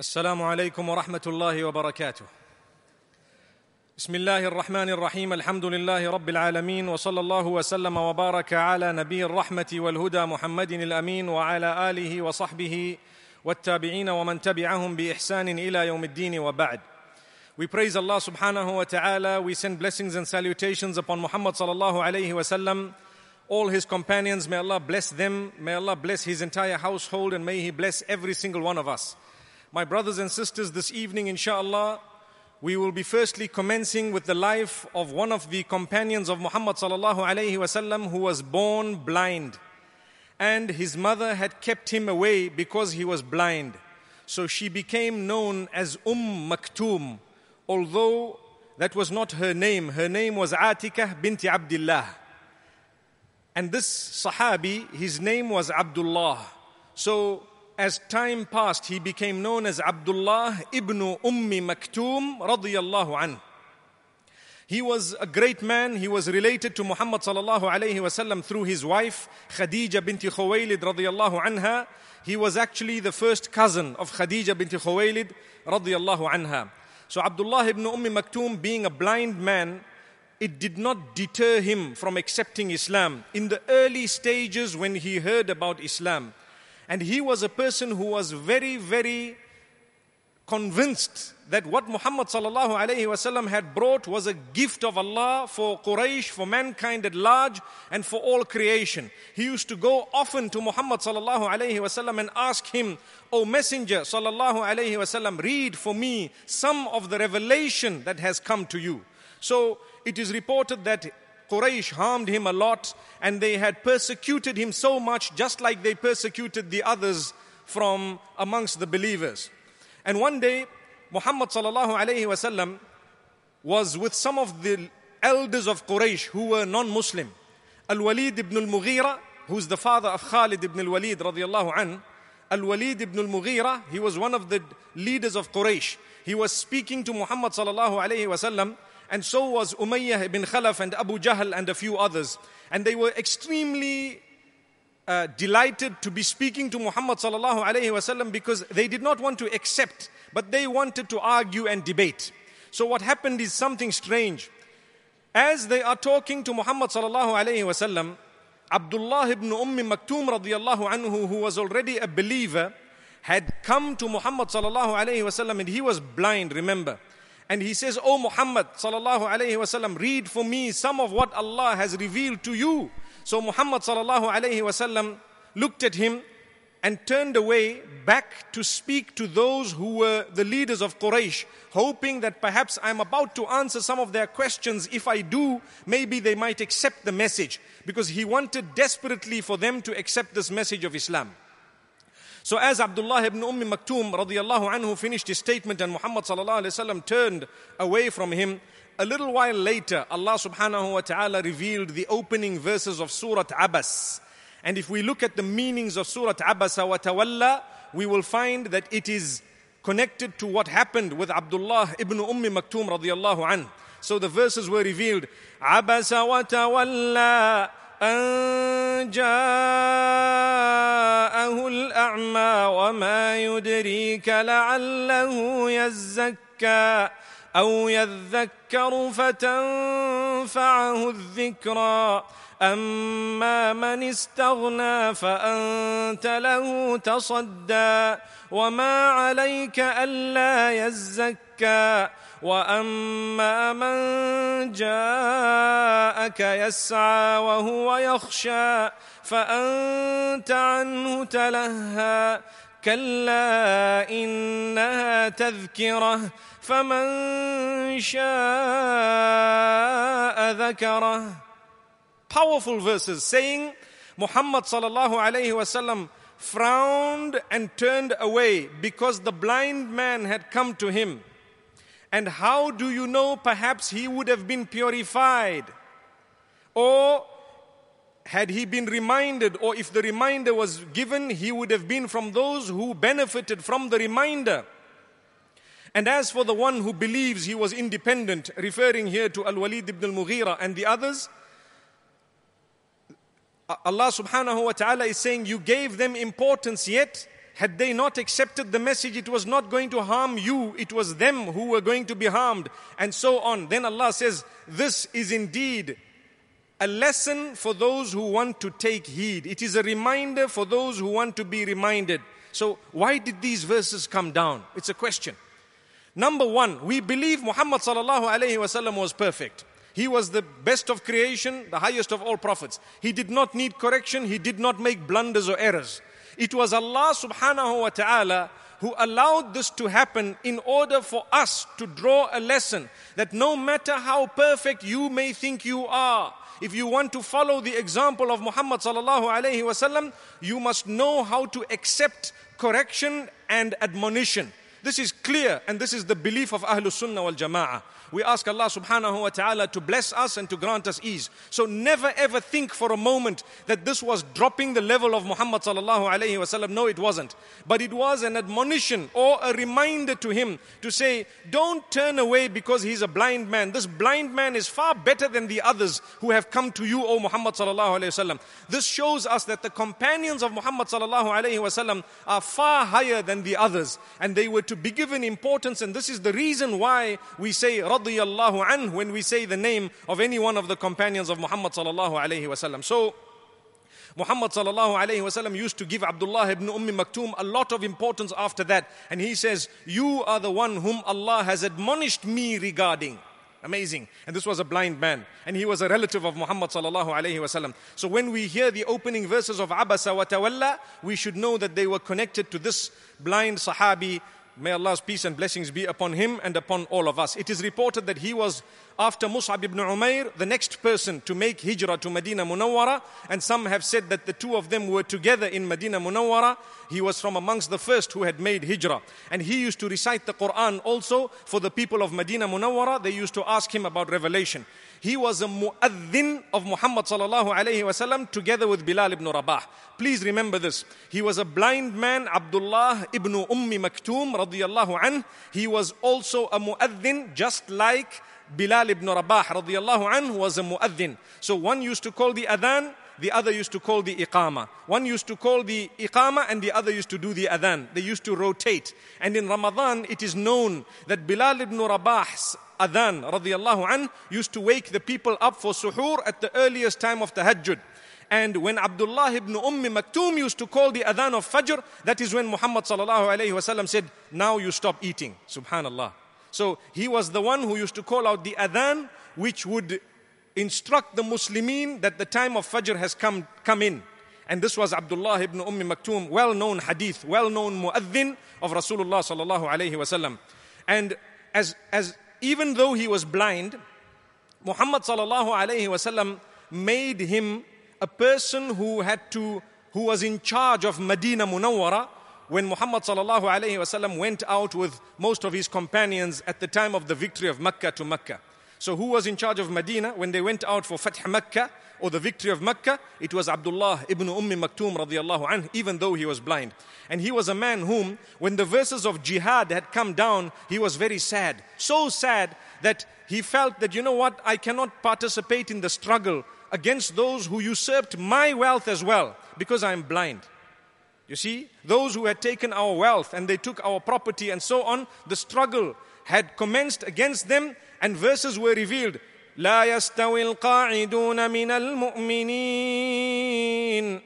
السلام عليكم ورحمه الله وبركاته بسم الله الرحمن الرحيم الحمد لله رب العالمين وصلى الله وسلم وبارك على نبي الرحمه والهدى محمد الامين وعلى اله وصحبه والتابعين ومن تبعهم باحسان الى يوم الدين وبعد We praise Allah subhanahu wa ta'ala. We send blessings and salutations upon Muhammad sallallahu alayhi wa sallam. All his companions, may Allah bless them. May Allah bless his entire household and may He bless every single one of us. My brothers and sisters, this evening, inshallah, we will be firstly commencing with the life of one of the companions of Muhammad sallallahu alayhi wasallam who was born blind. And his mother had kept him away because he was blind. So she became known as Umm Maktoum, although that was not her name. Her name was Atikah binti Abdullah. And this Sahabi, his name was Abdullah. So as time passed, he became known as Abdullah ibn Ummi Maktoum radiyallahu anhu. He was a great man. He was related to Muhammad sallallahu alayhi wasallam through his wife Khadija binti Khuwaylid radiyallahu anha. He was actually the first cousin of Khadija binti Khuwaylid radiyallahu anha. So Abdullah ibn Ummi Maktoum being a blind man, it did not deter him from accepting Islam in the early stages when he heard about Islam. And he was a person who was very, very convinced that what Muhammad sallallahu alaihi wasallam had brought was a gift of Allah for Quraysh, for mankind at large, and for all creation. He used to go often to Muhammad sallallahu alaihi wasallam and ask him, "O Messenger sallallahu alaihi wasallam, read for me some of the revelation that has come to you." So it is reported that Quraysh harmed him a lot and they had persecuted him so much, just like they persecuted the others from amongst the believers. And one day, Muhammad was with some of the elders of Quraysh who were non-Muslim. Al-Walid ibn al-Mughira, who's the father of Khalid ibn al-Walid Al-Walid ibn al-Mughira, he was one of the leaders of Quraysh. He was speaking to Muhammad sallallahu alayhi wasallam and so was Umayyah ibn Khalaf and Abu Jahl and a few others. And they were extremely uh, delighted to be speaking to Muhammad sallallahu alaihi wasallam because they did not want to accept, but they wanted to argue and debate. So what happened is something strange. As they are talking to Muhammad sallallahu alaihi wasallam, Abdullah ibn Umm Maktum radiyallahu anhu, who was already a believer, had come to Muhammad sallallahu alaihi wasallam and he was blind, remember. And he says, O Muhammad sallallahu alayhi wasallam, read for me some of what Allah has revealed to you. So Muhammad sallallahu alayhi wasallam looked at him and turned away back to speak to those who were the leaders of Quraysh, hoping that perhaps I'm about to answer some of their questions. If I do, maybe they might accept the message because he wanted desperately for them to accept this message of Islam. So as Abdullah ibn Umm Maktoum radiallahu anhu finished his statement and Muhammad sallallahu alayhi wasallam turned away from him, a little while later Allah subhanahu wa ta'ala revealed the opening verses of Surah Abbas. And if we look at the meanings of Surah Abbas wa Tawalla, we will find that it is connected to what happened with Abdullah ibn Umm Maktoum radiallahu anhu. So the verses were revealed. عبس وتولى أن جاء الأعمى وما يدريك لعله يزكى أو يذكر فتنفعه الذكرى أما من استغنى فأنت له تصدى وما عليك ألا يزكى وأما من جاءك يسعى وهو يخشى فأنت عنه تلهى كلا إنها تذكرة فمن شاء ذكره Powerful verses saying Muhammad sallallahu alayhi وسلم frowned and turned away because the blind man had come to him. And how do you know perhaps he would have been purified? Or had he been reminded, or if the reminder was given, he would have been from those who benefited from the reminder. And as for the one who believes he was independent, referring here to Al Walid ibn al Mughira and the others, Allah subhanahu wa ta'ala is saying, You gave them importance, yet had they not accepted the message, it was not going to harm you, it was them who were going to be harmed, and so on. Then Allah says, This is indeed a lesson for those who want to take heed. It is a reminder for those who want to be reminded. So, why did these verses come down? It's a question. Number one, we believe Muhammad was perfect. He was the best of creation, the highest of all prophets. He did not need correction, he did not make blunders or errors. It was Allah subhanahu wa ta'ala who allowed this to happen in order for us to draw a lesson that no matter how perfect you may think you are, if you want to follow the example of Muhammad sallallahu alaihi wasallam, you must know how to accept correction and admonition. This is clear and this is the belief of Ahlul Sunnah wal Jama'ah. We ask Allah subhanahu wa ta'ala to bless us and to grant us ease. So never ever think for a moment that this was dropping the level of Muhammad sallallahu alayhi wasallam. No, it wasn't. But it was an admonition or a reminder to him to say, don't turn away because he's a blind man. This blind man is far better than the others who have come to you, O Muhammad sallallahu alayhi wasallam. This shows us that the companions of Muhammad sallallahu alayhi wasallam are far higher than the others, and they were to be given importance. And this is the reason why we say radiyallahu anhu when we say the name of any one of the companions of Muhammad sallallahu alayhi wasallam. So Muhammad sallallahu alayhi wasallam used to give Abdullah ibn Umm Maktum a lot of importance after that. And he says, You are the one whom Allah has admonished me regarding. Amazing. And this was a blind man. And he was a relative of Muhammad sallallahu alayhi wasallam. So when we hear the opening verses of Abasa wa Tawalla, we should know that they were connected to this blind Sahabi May Allah's peace and blessings be upon him and upon all of us. It is reported that he was after Mus'ab ibn Umair, the next person to make hijrah to Medina Munawwara, and some have said that the two of them were together in Medina Munawwara. He was from amongst the first who had made hijrah. And he used to recite the Quran also for the people of Medina Munawwara. They used to ask him about revelation. He was a mu'adhin of Muhammad sallallahu alayhi wasallam together with Bilal ibn Rabah. Please remember this. He was a blind man, Abdullah ibn Ummi Maktoum radiyallahu anh. He was also a mu'adhin just like Bilal ibn Rabah radiallahu anhu was a muadhin. So one used to call the adhan, the other used to call the iqama. One used to call the iqama and the other used to do the adhan. They used to rotate. And in Ramadan, it is known that Bilal ibn Rabah's adhan radiallahu an used to wake the people up for suhoor at the earliest time of tahajjud. And when Abdullah ibn Umm Maktoum used to call the adhan of Fajr, that is when Muhammad sallallahu alayhi wasallam said, Now you stop eating. Subhanallah. So he was the one who used to call out the adhan, which would instruct the Muslimin that the time of Fajr has come, come in. And this was Abdullah ibn Umm Maktoum, well known hadith, well known muaddin of Rasulullah sallallahu alayhi wasallam. And as, as even though he was blind, Muhammad sallallahu alayhi wasallam made him a person who had to, who was in charge of Medina Munawwara when Muhammad sallallahu alayhi wasallam went out with most of his companions at the time of the victory of Mecca to Mecca. So who was in charge of Medina when they went out for Fath Mecca or the victory of Mecca? It was Abdullah ibn Umm Maktoum radiallahu anh, even though he was blind. And he was a man whom, when the verses of jihad had come down, he was very sad. So sad that he felt that, you know what, I cannot participate in the struggle against those who usurped my wealth as well because I am blind. You see, those who had taken our wealth and they took our property and so on, the struggle had commenced against them and verses were revealed. لا يستوي القاعدون من المؤمنين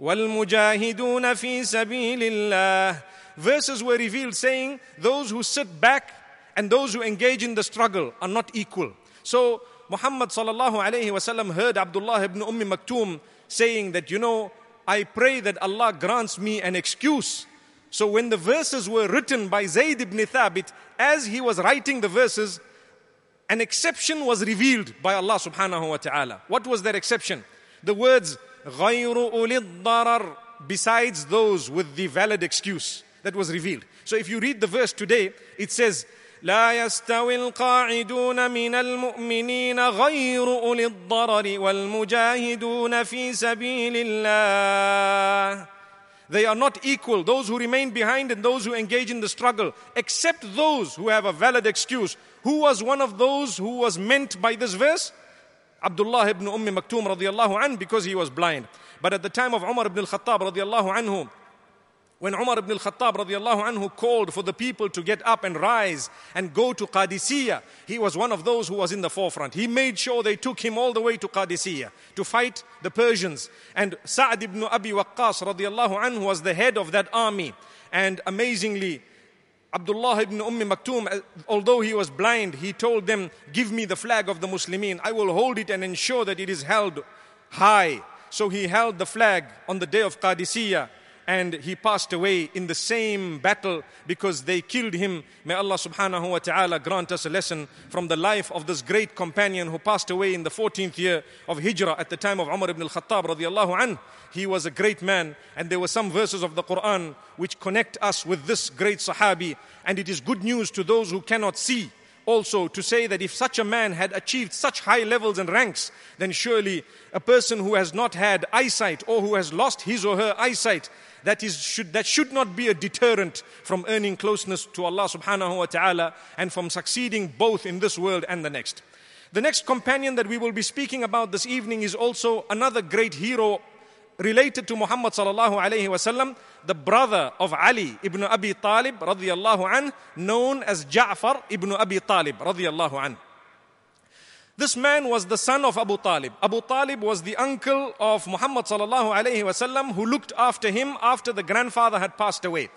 والمجاهدون في سبيل الله. Verses were revealed saying those who sit back and those who engage in the struggle are not equal. So Muhammad الله عليه وسلم heard Abdullah ibn Umm Maktoum saying that you know I pray that Allah grants me an excuse. So when the verses were written by Zayd ibn Thabit, as he was writing the verses, an exception was revealed by Allah subhanahu wa ta'ala. What was that exception? The words, غَيْرُ أُولِي الضَّرَرِ besides those with the valid excuse that was revealed. So if you read the verse today, it says, لا يستوي القاعدون من المؤمنين غير اولي الضرر والمجاهدون في سبيل الله They are not equal, those who remain behind and those who engage in the struggle, except those who have a valid excuse. Who was one of those who was meant by this verse? Abdullah ibn Umm Maktoum radiallahu anhu because he was blind. But at the time of Umar ibn al-Khattab radiallahu anhu, When Umar ibn al-Khattab radiallahu anhu called for the people to get up and rise and go to Qadisiyah, he was one of those who was in the forefront. He made sure they took him all the way to Qadisiyah to fight the Persians. And Sa'd ibn Abi Waqqas radiallahu anhu was the head of that army. And amazingly, Abdullah ibn Umm Maktoum, uh, although he was blind, he told them, Give me the flag of the Muslimin. I will hold it and ensure that it is held high. So he held the flag on the day of Qadisiyah and he passed away in the same battle because they killed him. May Allah subhanahu wa ta'ala grant us a lesson from the life of this great companion who passed away in the 14th year of Hijrah at the time of Umar ibn al-Khattab He was a great man and there were some verses of the Quran which connect us with this great Sahabi and it is good news to those who cannot see also to say that if such a man had achieved such high levels and ranks, then surely a person who has not had eyesight or who has lost his or her eyesight, that, is, should, that should not be a deterrent from earning closeness to Allah subhanahu wa ta'ala and from succeeding both in this world and the next. The next companion that we will be speaking about this evening is also another great hero related to Muhammad sallallahu alayhi wasallam, the brother of Ali ibn Abi Talib radiyallahu an, known as Ja'far ibn Abi Talib radiyallahu an. This man was the son of Abu Talib. Abu Talib was the uncle of Muhammad sallallahu alayhi wasallam who looked after him after the grandfather had passed away.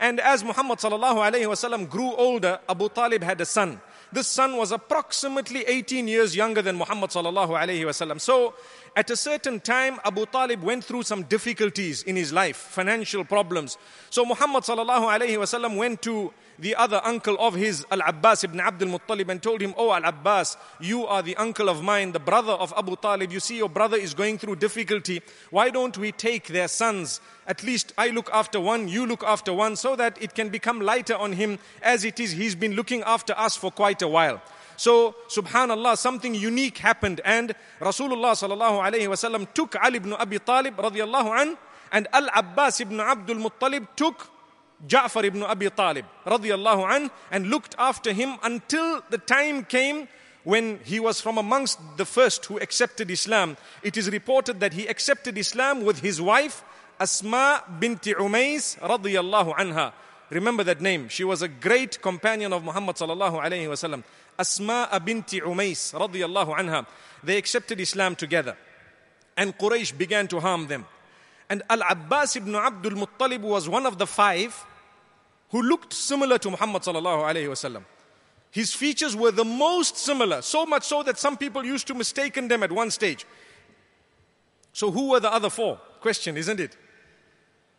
And as Muhammad sallallahu alayhi wasallam grew older, Abu Talib had a son. This son was approximately 18 years younger than Muhammad sallallahu alayhi wasallam. So at a certain time, Abu Talib went through some difficulties in his life, financial problems. So Muhammad sallallahu alayhi wasallam went to the other uncle of his, Al Abbas ibn Abdul Muttalib, and told him, Oh, Al Abbas, you are the uncle of mine, the brother of Abu Talib. You see, your brother is going through difficulty. Why don't we take their sons? At least I look after one, you look after one, so that it can become lighter on him as it is. He's been looking after us for quite a while. So, subhanallah, something unique happened, and Rasulullah sallallahu alayhi wasallam took Ali ibn Abi Talib radiallahu an, and Al Abbas ibn Abdul Muttalib took Ja'far ibn Abi Talib radiallahu anh and looked after him until the time came when he was from amongst the first who accepted Islam. It is reported that he accepted Islam with his wife Asma binti Umays radiallahu anha. Remember that name. She was a great companion of Muhammad sallallahu alayhi wasallam. Asma binti Umays radiallahu anha. They accepted Islam together. And Quraysh began to harm them. And Al Abbas ibn Abdul Muttalib was one of the five who looked similar to Muhammad His features were the most similar, so much so that some people used to mistaken them at one stage. So, who were the other four? Question, isn't it?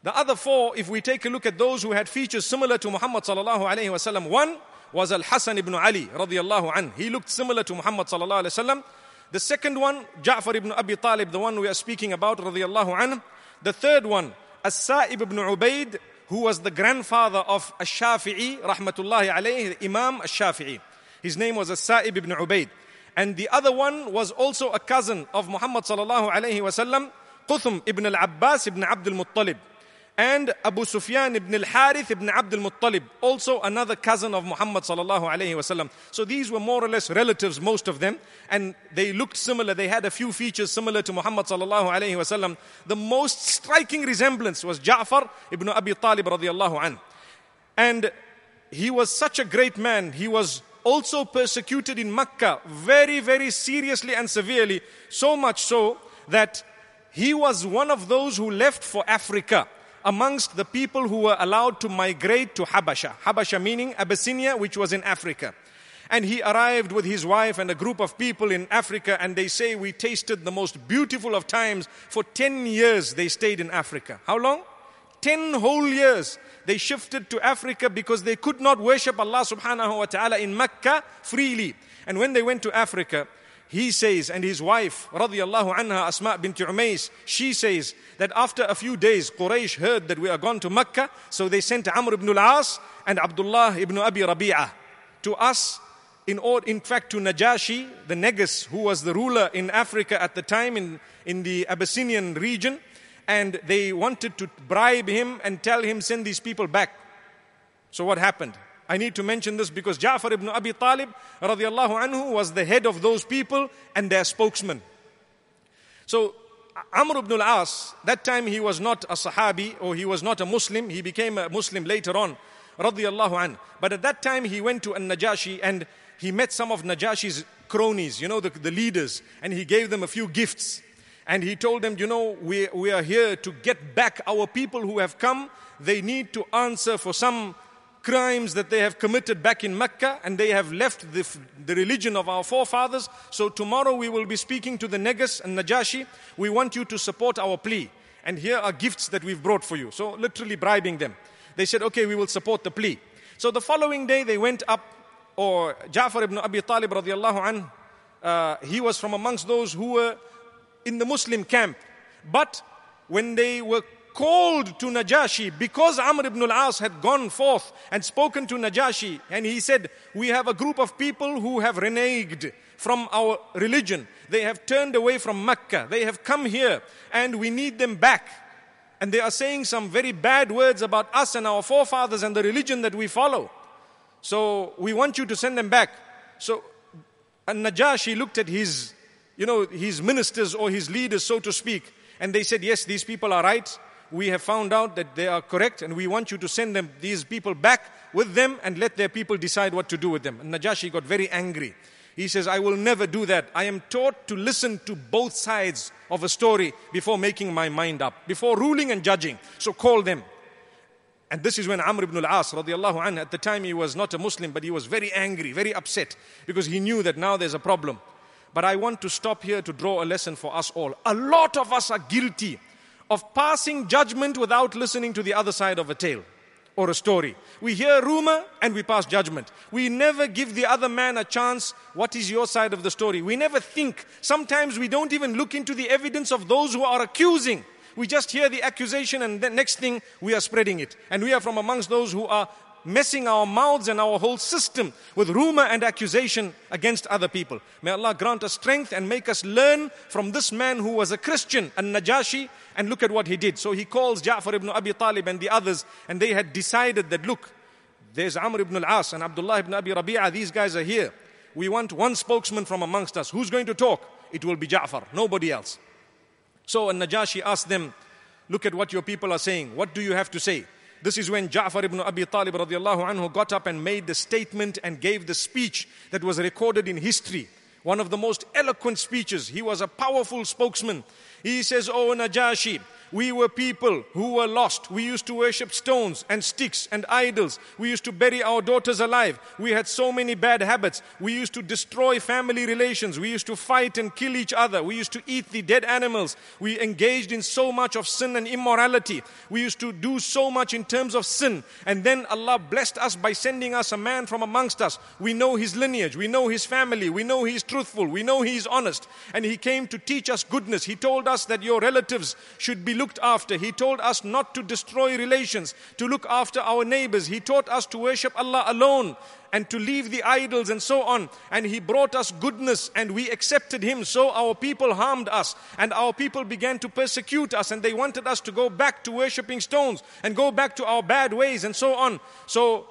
The other four, if we take a look at those who had features similar to Muhammad sallallahu one was Al Hassan ibn Ali radiallahu He looked similar to Muhammad sallallahu alayhi wasallam. The second one, Ja'far ibn Abi Talib, the one we are speaking about, radiallahu anhu. The third one, As-Sa'ib ibn Ubaid, who was the grandfather of Ash-Shafi'i, rahmatullahi alayhi, Imam Ash-Shafi'i. His name was As-Sa'ib ibn Ubaid. And the other one was also a cousin of Muhammad sallallahu alayhi wasallam, Quthum ibn al-Abbas ibn Abdul Muttalib and Abu Sufyan ibn al-Harith ibn Abdul Muttalib, also another cousin of Muhammad sallallahu alayhi wasallam. So these were more or less relatives, most of them, and they looked similar. They had a few features similar to Muhammad sallallahu alayhi wasallam. The most striking resemblance was Ja'far ibn Abi Talib radiallahu an. And he was such a great man. He was also persecuted in Mecca very, very seriously and severely, so much so that he was one of those who left for Africa amongst the people who were allowed to migrate to Habasha. Habasha meaning Abyssinia, which was in Africa. And he arrived with his wife and a group of people in Africa, and they say, We tasted the most beautiful of times. For 10 years, they stayed in Africa. How long? 10 whole years. They shifted to Africa because they could not worship Allah subhanahu wa ta'ala in Mecca freely. And when they went to Africa, he says, and his wife, radiallahu anha, Asma bint Umays, she says that after a few days, Quraysh heard that we are gone to Mecca, so they sent Amr ibn al-As and Abdullah ibn Abi Rabi'ah to us, in, or, in fact to Najashi, the Negus, who was the ruler in Africa at the time in, in the Abyssinian region, and they wanted to bribe him and tell him, send these people back. So what happened? I need to mention this because Ja'far ibn Abi Talib radiallahu anhu was the head of those people and their spokesman. So Amr ibn al-As, that time he was not a Sahabi or he was not a Muslim. He became a Muslim later on radiallahu an. But at that time he went to An-Najashi and he met some of Najashi's cronies, you know, the, the leaders, and he gave them a few gifts. And he told them, you know, we, we are here to get back our people who have come. They need to answer for some crimes that they have committed back in Mecca and they have left the, the religion of our forefathers. So tomorrow we will be speaking to the Negus and Najashi. We want you to support our plea. And here are gifts that we've brought for you. So literally bribing them. They said, okay, we will support the plea. So the following day they went up, or Ja'far ibn Abi Talib radiallahu anhu, uh, he was from amongst those who were in the Muslim camp. But when they were called to Najashi because Amr ibn al-As had gone forth and spoken to Najashi and he said, we have a group of people who have reneged from our religion. They have turned away from Mecca. They have come here and we need them back. And they are saying some very bad words about us and our forefathers and the religion that we follow. So we want you to send them back. So and Najashi looked at his, you know, his ministers or his leaders, so to speak, and they said, yes, these people are right we have found out that they are correct and we want you to send them, these people back with them and let their people decide what to do with them. And Najashi got very angry. He says, I will never do that. I am taught to listen to both sides of a story before making my mind up, before ruling and judging. So call them. And this is when Amr ibn al-As radiallahu anhu, at the time he was not a Muslim, but he was very angry, very upset, because he knew that now there's a problem. But I want to stop here to draw a lesson for us all. A lot of us are guilty of passing judgment without listening to the other side of a tale or a story. We hear rumor and we pass judgment. We never give the other man a chance. What is your side of the story? We never think. Sometimes we don't even look into the evidence of those who are accusing. We just hear the accusation and the next thing we are spreading it. And we are from amongst those who are messing our mouths and our whole system with rumor and accusation against other people. May Allah grant us strength and make us learn from this man who was a Christian, and Najashi, and look at what he did. So he calls Ja'far ibn Abi Talib and the others, and they had decided that look, there's Amr ibn al-As and Abdullah ibn Abi Rabi'a, these guys are here. We want one spokesman from amongst us. Who's going to talk? It will be Ja'far, nobody else. So Najashi asked them, Look at what your people are saying. What do you have to say? This is when Ja'far ibn Abi Talib radiallahu anhu got up and made the statement and gave the speech that was recorded in history. One of the most eloquent speeches. He was a powerful spokesman. He says, O oh, Najashi, we were people who were lost. We used to worship stones and sticks and idols. We used to bury our daughters alive. We had so many bad habits. We used to destroy family relations. We used to fight and kill each other. We used to eat the dead animals. We engaged in so much of sin and immorality. We used to do so much in terms of sin. And then Allah blessed us by sending us a man from amongst us. We know his lineage. We know his family. We know he is truthful. We know he is honest. And he came to teach us goodness. He told us that your relatives should be looked after. He told us not to destroy relations, to look after our neighbors. He taught us to worship Allah alone and to leave the idols and so on. And He brought us goodness and we accepted Him. So our people harmed us and our people began to persecute us and they wanted us to go back to worshipping stones and go back to our bad ways and so on. So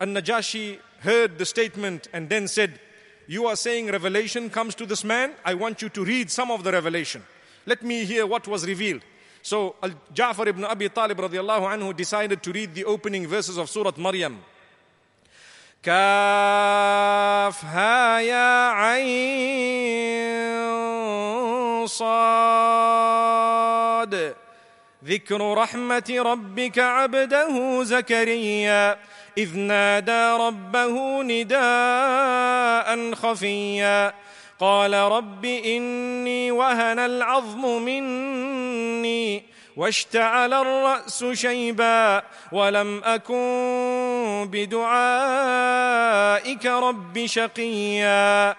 An Najashi heard the statement and then said, You are saying revelation comes to this man? I want you to read some of the revelation. Let me hear what was revealed. So Ja'far ibn Abi Talib radiallahu anhu decided to read the opening verses of Surah Maryam. كافها يا عين صاد ذكر رحمة ربك عبده زكريا إذ نادى ربه نداء خفيا قال رب إني وهن العظم مني واشتعل الرأس شيبا ولم أكن بدعائك رب شقيا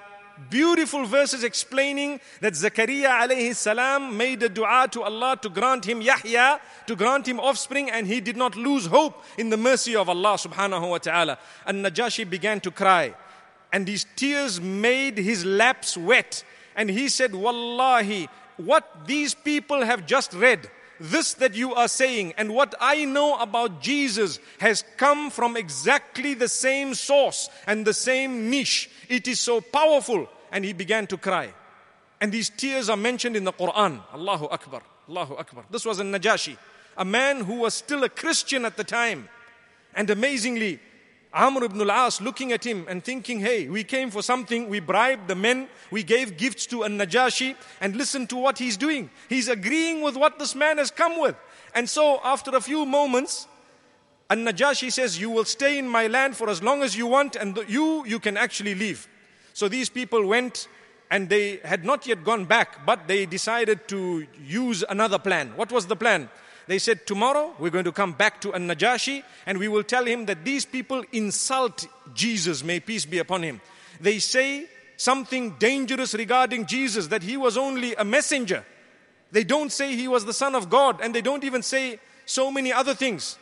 Beautiful verses explaining that Zakaria alayhi salam made a dua to Allah to grant him Yahya, to grant him offspring, and he did not lose hope in the mercy of Allah subhanahu wa ta'ala. And Najashi began to cry. and his tears made his laps wet. And he said, Wallahi, what these people have just read, this that you are saying, and what I know about Jesus has come from exactly the same source and the same niche. It is so powerful. And he began to cry. And these tears are mentioned in the Quran. Allahu Akbar. Allahu Akbar. This was a Najashi, a man who was still a Christian at the time. And amazingly, Amr ibn al-As looking at him and thinking, hey, we came for something, we bribed the men, we gave gifts to an-Najashi, and listen to what he's doing. He's agreeing with what this man has come with. And so after a few moments, an-Najashi says, you will stay in my land for as long as you want, and you, you can actually leave. So these people went and they had not yet gone back, but they decided to use another plan. What was the plan? They said, Tomorrow we're going to come back to An Najashi and we will tell him that these people insult Jesus. May peace be upon him. They say something dangerous regarding Jesus, that he was only a messenger. They don't say he was the Son of God and they don't even say so many other things.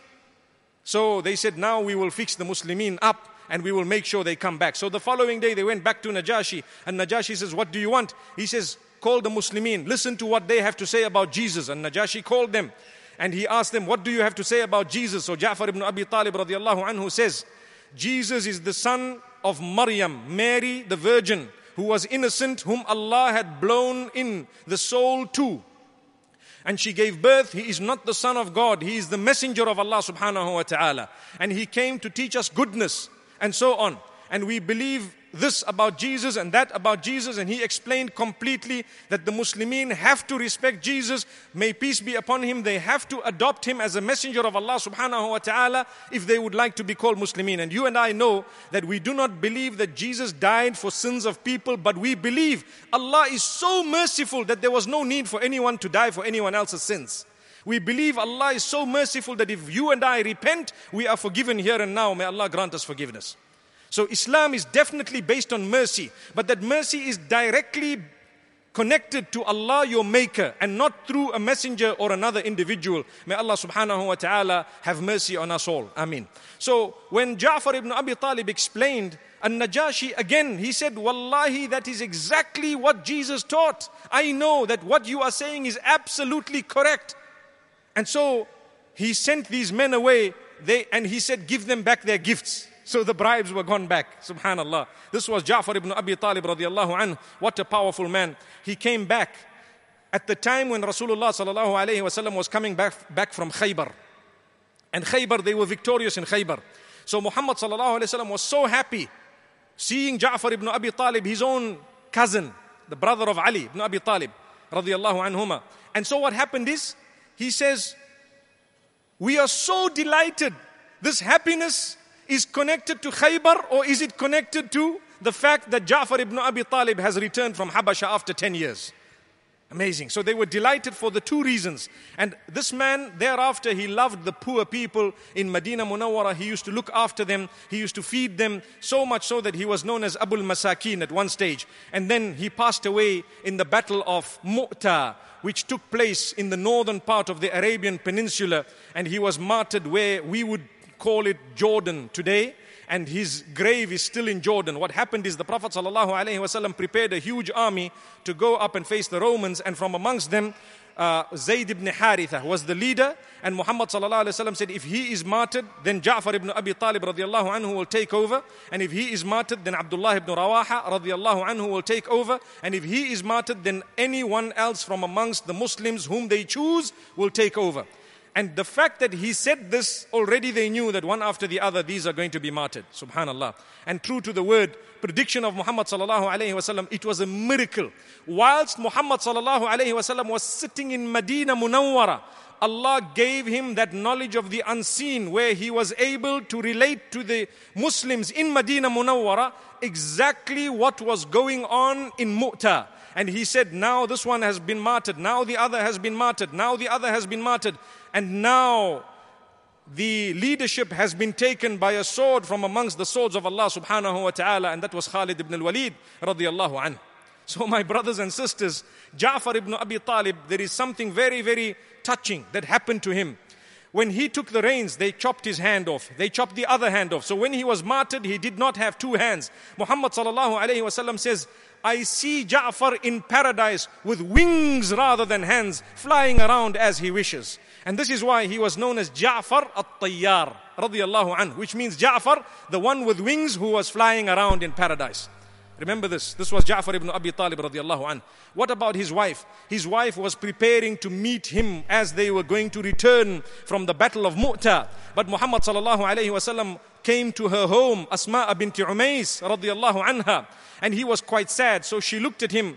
So they said, Now we will fix the Muslimin up and we will make sure they come back. So the following day they went back to Najashi and Najashi says, What do you want? He says, Call the Muslimin, listen to what they have to say about Jesus. And Najashi called them and he asked them, What do you have to say about Jesus? So Ja'far ibn Abi Talib radiallahu anhu says, Jesus is the son of Maryam, Mary the Virgin, who was innocent, whom Allah had blown in the soul to. And she gave birth. He is not the son of God. He is the messenger of Allah subhanahu wa ta'ala. And he came to teach us goodness and so on. And we believe this about Jesus and that about Jesus, and he explained completely that the Muslimin have to respect Jesus. May peace be upon him. They have to adopt him as a messenger of Allah subhanahu wa ta'ala if they would like to be called Muslimin. And you and I know that we do not believe that Jesus died for sins of people, but we believe Allah is so merciful that there was no need for anyone to die for anyone else's sins. We believe Allah is so merciful that if you and I repent, we are forgiven here and now. May Allah grant us forgiveness. So Islam is definitely based on mercy, but that mercy is directly connected to Allah your maker and not through a messenger or another individual. May Allah subhanahu wa ta'ala have mercy on us all. Ameen. So when Ja'far ibn Abi Talib explained and Najashi again, he said, Wallahi, that is exactly what Jesus taught. I know that what you are saying is absolutely correct. And so he sent these men away they, and he said, Give them back their gifts. So the bribes were gone back. Subhanallah. This was Ja'far ibn Abi Talib radiallahu anhu. What a powerful man. He came back at the time when Rasulullah sallallahu alayhi wasallam was coming back, back from Khaybar. And Khaybar, they were victorious in Khaybar. So Muhammad sallallahu alayhi wasallam was so happy seeing Ja'far ibn Abi Talib, his own cousin, the brother of Ali ibn Abi Talib radiallahu anhumah. And so what happened is, he says, we are so delighted. This happiness is connected to Khaybar or is it connected to the fact that Ja'far ibn Abi Talib has returned from Habasha after 10 years? Amazing. So they were delighted for the two reasons. And this man, thereafter, he loved the poor people in Medina Munawara. He used to look after them, he used to feed them, so much so that he was known as Abul Masakin at one stage. And then he passed away in the Battle of Muta, which took place in the northern part of the Arabian Peninsula. And he was martyred where we would call it Jordan today, and his grave is still in Jordan. What happened is the Prophet ﷺ prepared a huge army to go up and face the Romans, and from amongst them, uh, Zayd ibn Haritha was the leader, and Muhammad ﷺ said, If he is martyred, then Ja'far ibn Abi Talib radiallahu anhu will take over, and if he is martyred, then Abdullah ibn Rawaha radiallahu anhu will take over, and if he is martyred, then anyone else from amongst the Muslims whom they choose will take over. And the fact that he said this, already they knew that one after the other, these are going to be martyred. Subhanallah. And true to the word, prediction of Muhammad sallallahu alayhi wasallam, it was a miracle. Whilst Muhammad sallallahu alayhi wasallam was sitting in Medina Munawwara, Allah gave him that knowledge of the unseen where he was able to relate to the Muslims in Medina Munawwara exactly what was going on in Mu'tah and he said, Now this one has been martyred, now the other has been martyred, now the other has been martyred, and now the leadership has been taken by a sword from amongst the swords of Allah subhanahu wa ta'ala, and that was Khalid ibn al Walid radiallahu anhu. So, my brothers and sisters, Ja'far ibn Abi Talib, there is something very, very touching that happened to him. When he took the reins, they chopped his hand off. They chopped the other hand off. So when he was martyred, he did not have two hands. Muhammad sallallahu alayhi sallam says, I see Ja'far in paradise with wings rather than hands, flying around as he wishes. And this is why he was known as Ja'far al-Tayyar, radiyallahu anhu, which means Ja'far, the one with wings who was flying around in paradise. Remember this. This was Ja'far ibn Abi Talib radiallahu anhu. What about his wife? His wife was preparing to meet him as they were going to return from the battle of Mu'tah. But Muhammad sallallahu alayhi wasallam came to her home, Asma bint Umays radiallahu anha, and he was quite sad. So she looked at him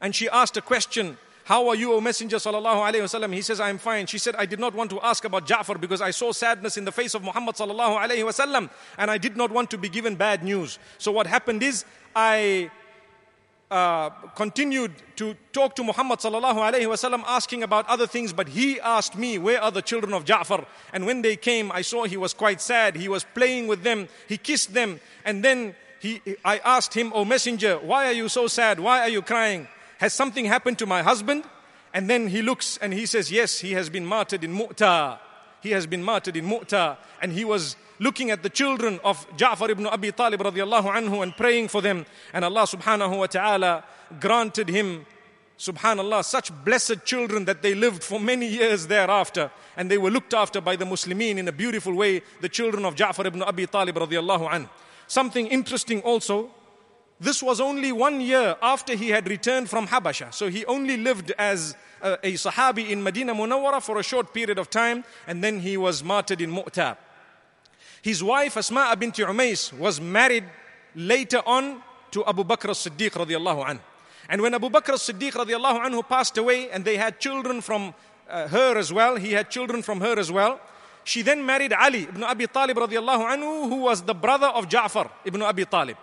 and she asked a question. How are you, O Messenger sallallahu Allah?" wasallam? He says, I am fine. She said, I did not want to ask about Ja'far because I saw sadness in the face of Muhammad sallallahu alaihi wasallam, and I did not want to be given bad news. So what happened is, I uh, continued to talk to Muhammad sallallahu alaihi wasallam, asking about other things. But he asked me, "Where are the children of Ja'far?" And when they came, I saw he was quite sad. He was playing with them. He kissed them, and then he, I asked him, "O oh, Messenger, why are you so sad? Why are you crying? Has something happened to my husband?" And then he looks and he says, "Yes, he has been martyred in Mu'tah. He has been martyred in Mu'tah, and he was looking at the children of Ja'far ibn Abi Talib radiallahu anhu and praying for them. And Allah subhanahu wa ta'ala granted him, subhanallah, such blessed children that they lived for many years thereafter. And they were looked after by the Muslimin in a beautiful way, the children of Ja'far ibn Abi Talib radiallahu anhu. Something interesting also, this was only one year after he had returned from Habasha. So he only lived as a, Sahabi in Medina Munawwara for a short period of time and then he was martyred in Mu'tah. His wife Asma bint Umays was married later on to Abu Bakr as-Siddiq radiallahu anhu. And when Abu Bakr as-Siddiq radiallahu anhu passed away and they had children from uh, her as well, he had children from her as well, she then married Ali ibn Abi Talib radiallahu anhu who was the brother of Ja'far ibn Abi Talib.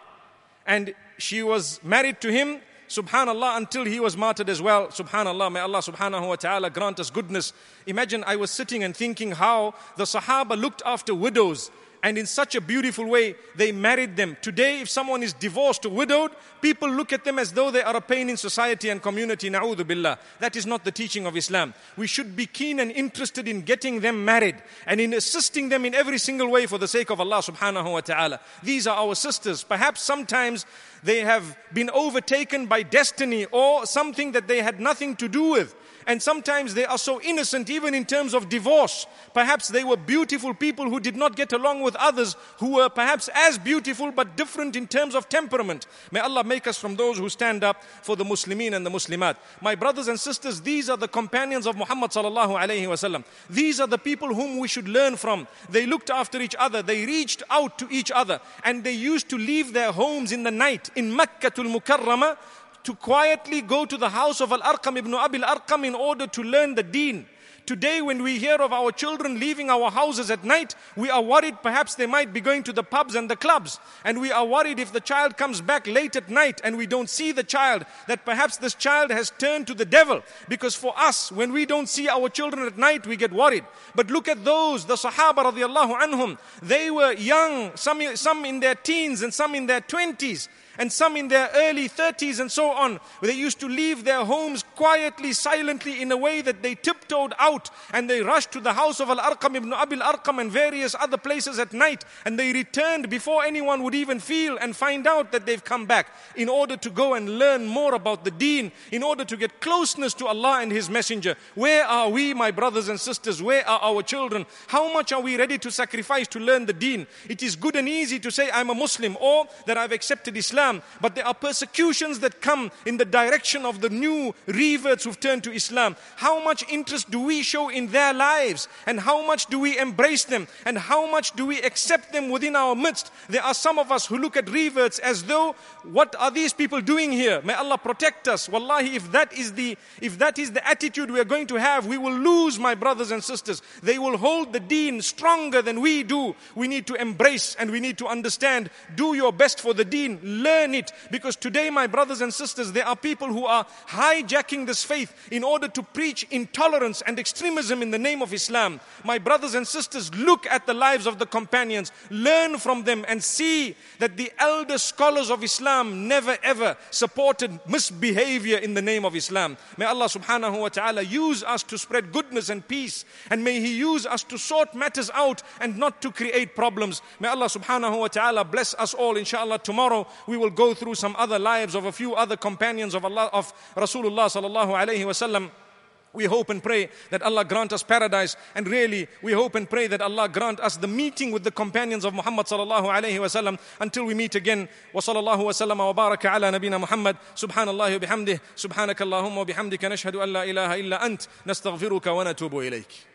And she was married to him subhanallah until he was martyred as well subhanallah may allah subhanahu wa ta'ala grant us goodness imagine i was sitting and thinking how the sahaba looked after widows and in such a beautiful way they married them. Today, if someone is divorced or widowed, people look at them as though they are a pain in society and community. Na'udhu billah. That is not the teaching of Islam. We should be keen and interested in getting them married and in assisting them in every single way for the sake of Allah subhanahu wa ta'ala. These are our sisters. Perhaps sometimes they have been overtaken by destiny or something that they had nothing to do with. And sometimes they are so innocent, even in terms of divorce. Perhaps they were beautiful people who did not get along with others who were perhaps as beautiful but different in terms of temperament. May Allah make us from those who stand up for the Muslimin and the Muslimat. My brothers and sisters, these are the companions of Muhammad sallallahu alayhi wasallam. These are the people whom we should learn from. They looked after each other, they reached out to each other, and they used to leave their homes in the night in Makkah al Mukarramah to quietly go to the house of Al Arqam ibn Abil Arqam in order to learn the deen. Today, when we hear of our children leaving our houses at night, we are worried perhaps they might be going to the pubs and the clubs. And we are worried if the child comes back late at night and we don't see the child, that perhaps this child has turned to the devil. Because for us, when we don't see our children at night, we get worried. But look at those, the Sahaba radiallahu anhum. They were young, some, some in their teens and some in their twenties and some in their early 30s and so on. They used to leave their homes quietly, silently, in a way that they tiptoed out and they rushed to the house of Al Arqam ibn Abil Arqam and various other places at night and they returned before anyone would even feel and find out that they've come back in order to go and learn more about the deen, in order to get closeness to Allah and His Messenger. Where are we, my brothers and sisters? Where are our children? How much are we ready to sacrifice to learn the deen? It is good and easy to say, I'm a Muslim or that I've accepted Islam. Islam, but there are persecutions that come in the direction of the new reverts who've turned to Islam. How much interest do we show in their lives? And how much do we embrace them? And how much do we accept them within our midst? There are some of us who look at reverts as though, what are these people doing here? May Allah protect us. Wallahi, if that is the, if that is the attitude we are going to have, we will lose, my brothers and sisters. They will hold the deen stronger than we do. We need to embrace and we need to understand. Do your best for the deen learn it. Because today, my brothers and sisters, there are people who are hijacking this faith in order to preach intolerance and extremism in the name of Islam. My brothers and sisters, look at the lives of the companions, learn from them, and see that the elder scholars of Islam never ever supported misbehavior in the name of Islam. May Allah subhanahu wa ta'ala use us to spread goodness and peace, and may He use us to sort matters out and not to create problems. May Allah subhanahu wa ta'ala bless us all, inshallah. Tomorrow we will go through some other lives of a few other companions of Allah of Rasulullah sallallahu alaihi wasallam. We hope and pray that Allah grant us paradise and really we hope and pray that Allah grant us the meeting with the companions of Muhammad sallallahu alaihi wasallam until we meet again wa sallallahu wa sallama wa baraka ala nabina Muhammad subhanallahi bihamdih subhanakallahumma wa bihamdika nashhadu an la ilaha illa ant nastaghfiruka wa natubu ilayk